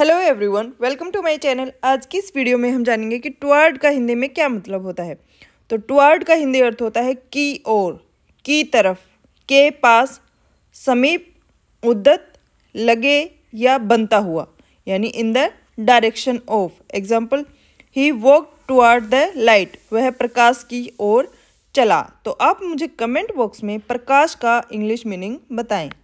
hello everyone welcome to my channel आज की इस वीडियो में हम जानेंगे कि टुअर्ड का हिंदी में क्या मतलब होता है तो टुअर्ड का हिंदी अर्थ होता है की ओर की तरफ के पास समीप उद्दत लगे या बनता हुआ यानी in the direction of example ही वॉक टुअर्ड द लाइट वह प्रकाश की ओर चला तो आप मुझे कमेंट बॉक्स में प्रकाश का इंग्लिश मीनिंग बताएँ